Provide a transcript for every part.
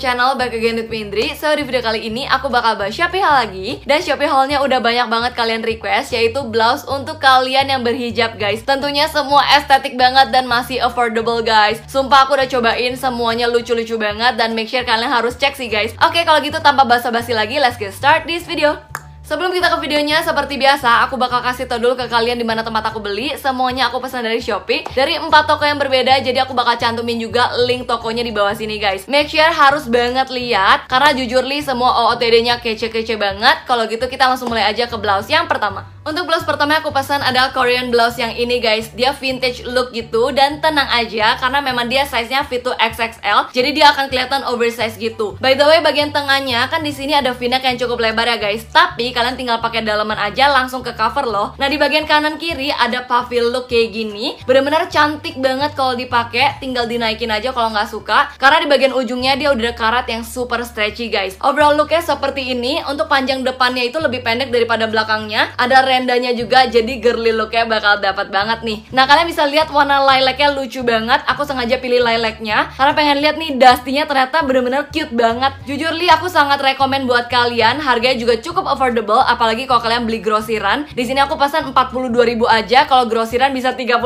channel back again with Mindri So di video kali ini aku bakal bahas Shopee haul lagi Dan Shopee haulnya udah banyak banget kalian request Yaitu blouse untuk kalian yang berhijab guys Tentunya semua estetik banget dan masih affordable guys Sumpah aku udah cobain semuanya lucu-lucu banget Dan make sure kalian harus cek sih guys Oke kalau gitu tanpa basa-basi lagi let's get start this video Sebelum kita ke videonya, seperti biasa, aku bakal kasih tau dulu ke kalian di mana tempat aku beli. Semuanya aku pesan dari Shopee. Dari empat toko yang berbeda, jadi aku bakal cantumin juga link tokonya di bawah sini, guys. Make sure harus banget lihat, karena jujur li semua OOTD-nya kece-kece banget. Kalau gitu kita langsung mulai aja ke blouse yang pertama. Untuk blouse pertama aku pesan adalah Korean blouse yang ini guys Dia vintage look gitu dan tenang aja Karena memang dia size-nya fit to XXL Jadi dia akan kelihatan oversize gitu By the way bagian tengahnya kan di sini ada v-neck yang cukup lebar ya guys Tapi kalian tinggal pakai daleman aja langsung ke cover loh Nah di bagian kanan kiri ada puffy look kayak gini Bener-bener cantik banget kalau dipakai Tinggal dinaikin aja kalau nggak suka Karena di bagian ujungnya dia udah karat yang super stretchy guys Overall looknya seperti ini Untuk panjang depannya itu lebih pendek daripada belakangnya Ada merendanya juga jadi girly looknya bakal dapat banget nih nah kalian bisa lihat warna lilacnya lucu banget aku sengaja pilih lilacnya karena pengen lihat nih dustinya ternyata bener-bener cute banget jujur li aku sangat rekomend buat kalian harganya juga cukup affordable apalagi kalau kalian beli grosiran di sini aku pesan 42.000 aja kalau grosiran bisa 38.000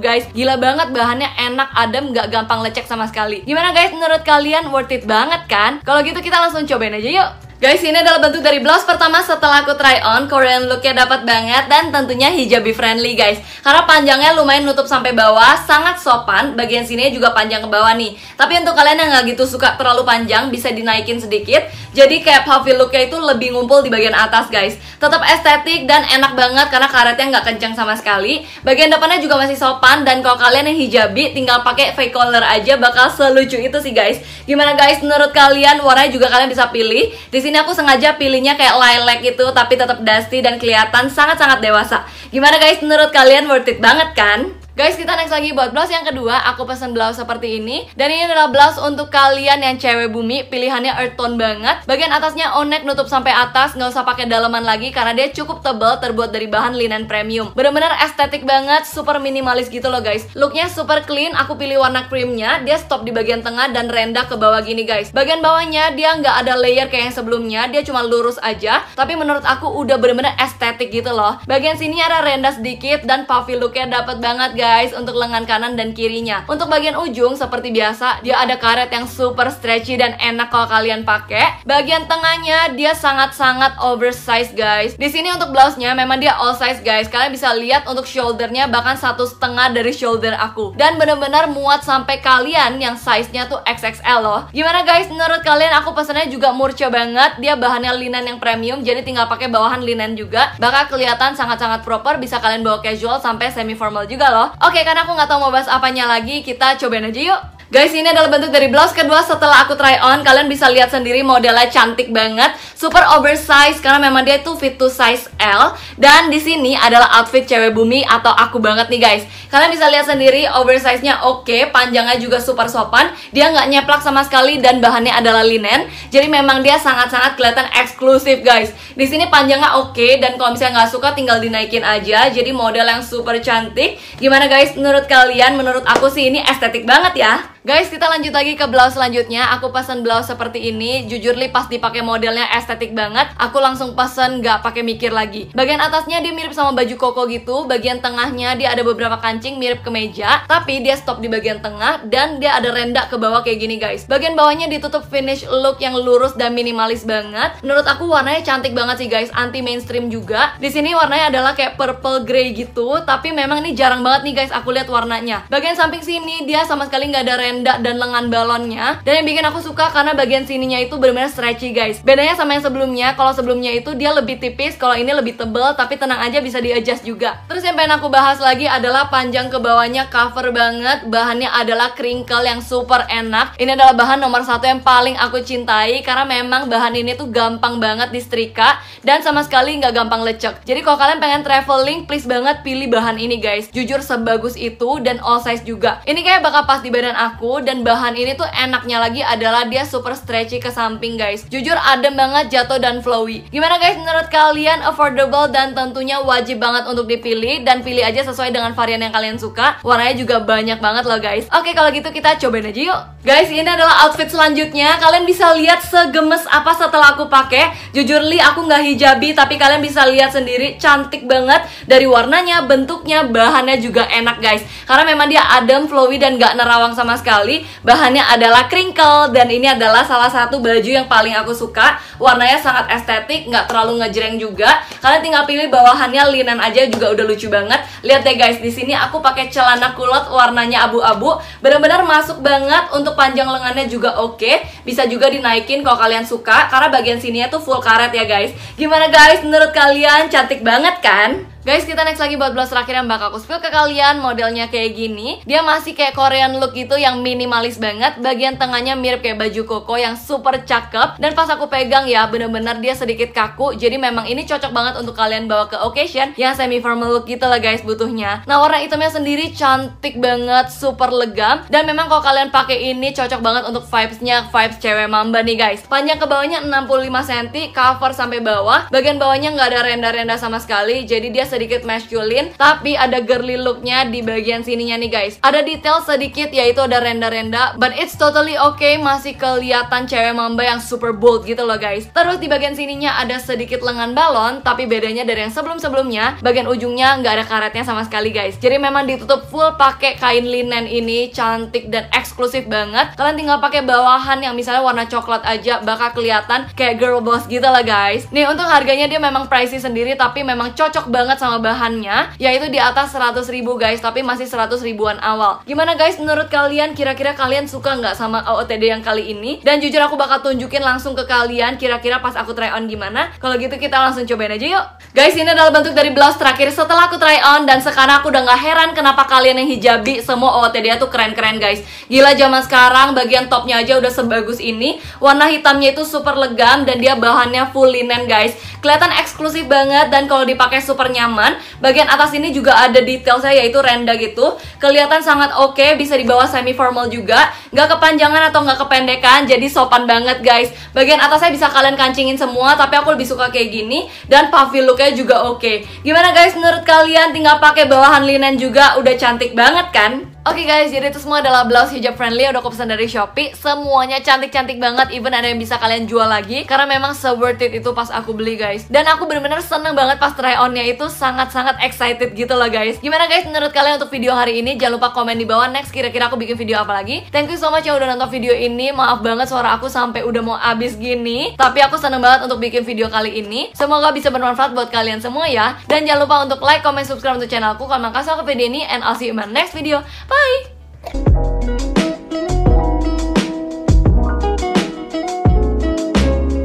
guys gila banget bahannya enak adem nggak gampang lecek sama sekali gimana guys menurut kalian worth it banget kan kalau gitu kita langsung cobain aja yuk Guys, ini adalah bentuk dari blouse pertama setelah aku try on. Korean looknya dapat banget dan tentunya hijabi friendly guys. Karena panjangnya lumayan nutup sampai bawah, sangat sopan. Bagian sini juga panjang ke bawah nih. Tapi untuk kalian yang gak gitu suka terlalu panjang, bisa dinaikin sedikit jadi kayak puffy looknya itu lebih ngumpul di bagian atas guys. Tetap estetik dan enak banget karena karetnya nggak kencang sama sekali. Bagian depannya juga masih sopan dan kalau kalian yang hijabi tinggal pakai fake collar aja bakal selucu itu sih guys. Gimana guys menurut kalian warnanya juga kalian bisa pilih. Di sini aku sengaja pilihnya kayak lilac itu tapi tetap dusty dan kelihatan sangat-sangat dewasa. Gimana guys menurut kalian worth it banget kan? Guys, kita next lagi buat blouse yang kedua. Aku pesen blouse seperti ini. Dan ini adalah blouse untuk kalian yang cewek bumi. Pilihannya earth tone banget. Bagian atasnya onek nutup sampai atas. Nggak usah pakai daleman lagi karena dia cukup tebal terbuat dari bahan linen premium. Bener-bener estetik banget, super minimalis gitu loh guys. Looknya super clean, aku pilih warna creamnya. Dia stop di bagian tengah dan rendah ke bawah gini guys. Bagian bawahnya dia nggak ada layer kayak yang sebelumnya. Dia cuma lurus aja. Tapi menurut aku udah bener-bener estetik gitu loh. Bagian sini ada rendah sedikit dan puffy looknya dapet banget guys guys untuk lengan kanan dan kirinya. Untuk bagian ujung seperti biasa dia ada karet yang super stretchy dan enak kalau kalian pakai. Bagian tengahnya dia sangat-sangat oversized guys. Di sini untuk blouse-nya memang dia all size guys. Kalian bisa lihat untuk shoulder-nya bahkan satu setengah dari shoulder aku dan benar-benar muat sampai kalian yang size-nya tuh XXL loh. Gimana guys? Menurut kalian aku pesannya juga murce banget. Dia bahannya linen yang premium jadi tinggal pakai bawahan linen juga. Bakal kelihatan sangat-sangat proper bisa kalian bawa casual sampai semi formal juga loh. Oke, karena aku nggak tahu mau bahas apanya lagi, kita cobain aja yuk. Guys, ini adalah bentuk dari blouse kedua setelah aku try on. Kalian bisa lihat sendiri modelnya cantik banget, super oversize karena memang dia tuh fit to size L. Dan di sini adalah outfit cewek bumi atau aku banget nih guys. Kalian bisa lihat sendiri oversize-nya oke, okay, panjangnya juga super sopan. Dia nggak nyeplak sama sekali dan bahannya adalah linen. Jadi memang dia sangat-sangat kelihatan eksklusif guys. Di sini panjangnya oke okay, dan kalau misalnya nggak suka tinggal dinaikin aja. Jadi model yang super cantik. Gimana Gimana guys, menurut kalian, menurut aku sih ini estetik banget ya Guys, kita lanjut lagi ke blouse selanjutnya. Aku pesen blouse seperti ini. Jujur li pas dipakai modelnya estetik banget. Aku langsung pesen nggak pakai mikir lagi. Bagian atasnya dia mirip sama baju koko gitu. Bagian tengahnya dia ada beberapa kancing mirip kemeja, tapi dia stop di bagian tengah dan dia ada renda ke bawah kayak gini guys. Bagian bawahnya ditutup finish look yang lurus dan minimalis banget. Menurut aku warnanya cantik banget sih guys, anti mainstream juga. Di sini warnanya adalah kayak purple grey gitu, tapi memang ini jarang banget nih guys aku lihat warnanya. Bagian samping sini dia sama sekali nggak ada rendak dada dan lengan balonnya dan yang bikin aku suka karena bagian sininya itu benar-benar stretchy guys bedanya sama yang sebelumnya kalau sebelumnya itu dia lebih tipis kalau ini lebih tebel tapi tenang aja bisa di adjust juga terus yang pengen aku bahas lagi adalah panjang ke bawahnya cover banget bahannya adalah crinkle yang super enak ini adalah bahan nomor satu yang paling aku cintai karena memang bahan ini tuh gampang banget setrika dan sama sekali nggak gampang lecek jadi kalau kalian pengen traveling please banget pilih bahan ini guys jujur sebagus itu dan all size juga ini kayak bakal pas di badan aku dan bahan ini tuh enaknya lagi adalah dia super stretchy ke samping guys. Jujur adem banget, jatuh dan flowy. Gimana guys menurut kalian affordable dan tentunya wajib banget untuk dipilih dan pilih aja sesuai dengan varian yang kalian suka. Warnanya juga banyak banget loh guys. Oke, kalau gitu kita cobain aja yuk. Guys, ini adalah outfit selanjutnya. Kalian bisa lihat segemes apa setelah aku pakai. Jujur li aku nggak hijabi tapi kalian bisa lihat sendiri cantik banget dari warnanya, bentuknya, bahannya juga enak guys. Karena memang dia adem, flowy dan nggak nerawang sama sekali sekali. Bahannya adalah crinkle dan ini adalah salah satu baju yang paling aku suka. Warnanya sangat estetik, nggak terlalu ngejreng juga. Kalian tinggal pilih bawahannya linen aja juga udah lucu banget. Lihat deh guys, di sini aku pakai celana kulot warnanya abu-abu. Bener-bener masuk banget untuk panjang lengannya juga oke. Okay. Bisa juga dinaikin kalau kalian suka karena bagian sininya tuh full karet ya guys. Gimana guys menurut kalian? Cantik banget kan? Guys, kita next lagi buat blush terakhir yang bakal aku spill ke kalian. Modelnya kayak gini. Dia masih kayak Korean look gitu yang minimalis banget. Bagian tengahnya mirip kayak baju koko yang super cakep. Dan pas aku pegang ya, bener-bener dia sedikit kaku. Jadi memang ini cocok banget untuk kalian bawa ke occasion yang semi formal look gitu lah guys butuhnya. Nah, warna itemnya sendiri cantik banget, super legam. Dan memang kalau kalian pakai ini cocok banget untuk vibesnya vibes cewek mamba nih guys. Panjang ke bawahnya 65 cm, cover sampai bawah. Bagian bawahnya nggak ada renda-renda sama sekali. Jadi dia sedikit masculine tapi ada girly looknya di bagian sininya nih guys ada detail sedikit yaitu ada renda-renda but it's totally okay masih kelihatan cewek mamba yang super bold gitu loh guys terus di bagian sininya ada sedikit lengan balon tapi bedanya dari yang sebelum-sebelumnya bagian ujungnya nggak ada karetnya sama sekali guys jadi memang ditutup full pakai kain linen ini cantik dan eksklusif banget kalian tinggal pakai bawahan yang misalnya warna coklat aja bakal kelihatan kayak girl boss gitu lah guys nih untuk harganya dia memang pricey sendiri tapi memang cocok banget banget sama bahannya yaitu di atas 100 ribu guys tapi masih 100 ribuan awal gimana guys menurut kalian kira-kira kalian suka nggak sama OOTD yang kali ini dan jujur aku bakal tunjukin langsung ke kalian kira-kira pas aku try on gimana kalau gitu kita langsung cobain aja yuk guys ini adalah bentuk dari blouse terakhir setelah aku try on dan sekarang aku udah nggak heran kenapa kalian yang hijabi semua OOTD tuh keren-keren guys gila zaman sekarang bagian topnya aja udah sebagus ini warna hitamnya itu super legam dan dia bahannya full linen guys kelihatan eksklusif banget dan kalau dipakai super nyaman nyaman. Bagian atas ini juga ada detail saya yaitu renda gitu. Kelihatan sangat oke, okay, bisa dibawa semi formal juga. Nggak kepanjangan atau nggak kependekan, jadi sopan banget guys. Bagian atasnya bisa kalian kancingin semua, tapi aku lebih suka kayak gini. Dan puffy looknya juga oke. Okay. Gimana guys menurut kalian? Tinggal pakai bawahan linen juga, udah cantik banget kan? Oke okay guys, jadi itu semua adalah blouse hijab friendly yang udah aku pesan dari Shopee. Semuanya cantik-cantik banget, even ada yang bisa kalian jual lagi karena memang se worth it itu pas aku beli guys. Dan aku bener-bener seneng banget pas try onnya itu sangat-sangat excited gitu loh guys. Gimana guys menurut kalian untuk video hari ini? Jangan lupa komen di bawah next kira-kira aku bikin video apa lagi. Thank you so much yang udah nonton video ini. Maaf banget suara aku sampai udah mau abis gini, tapi aku seneng banget untuk bikin video kali ini. Semoga bisa bermanfaat buat kalian semua ya. Dan jangan lupa untuk like, comment, subscribe untuk channelku. Kalau makasih aku video ini and I'll see you in my next video. Bye. Bye!